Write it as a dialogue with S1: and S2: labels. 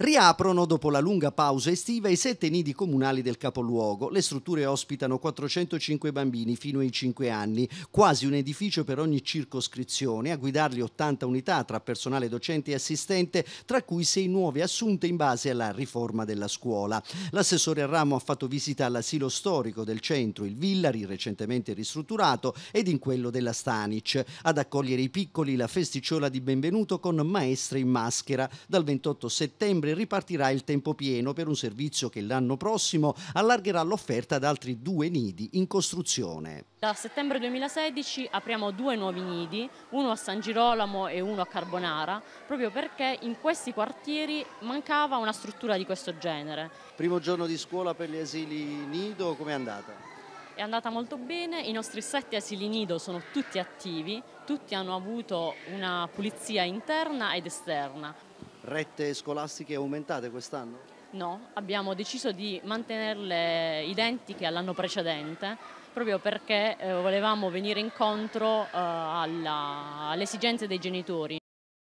S1: Riaprono dopo la lunga pausa estiva i sette nidi comunali del capoluogo. Le strutture ospitano 405 bambini fino ai 5 anni, quasi un edificio per ogni circoscrizione, a guidarli 80 unità tra personale docente e assistente, tra cui 6 nuove assunte in base alla riforma della scuola. L'assessore Ramo ha fatto visita all'asilo storico del centro, il Villari, recentemente ristrutturato, ed in quello della Stanic. Ad accogliere i piccoli la festicciola di benvenuto con maestre in maschera. Dal 28 settembre ottobre ripartirà il tempo pieno per un servizio che l'anno prossimo allargherà l'offerta ad altri due nidi in costruzione.
S2: Da settembre 2016 apriamo due nuovi nidi, uno a San Girolamo e uno a Carbonara, proprio perché in questi quartieri mancava una struttura di questo genere.
S1: Primo giorno di scuola per gli asili nido, com'è andata?
S2: È andata molto bene, i nostri sette asili nido sono tutti attivi, tutti hanno avuto una pulizia interna ed esterna
S3: rette scolastiche aumentate quest'anno?
S2: No, abbiamo deciso di mantenerle identiche all'anno precedente proprio perché eh, volevamo venire incontro eh, alla, alle esigenze dei genitori.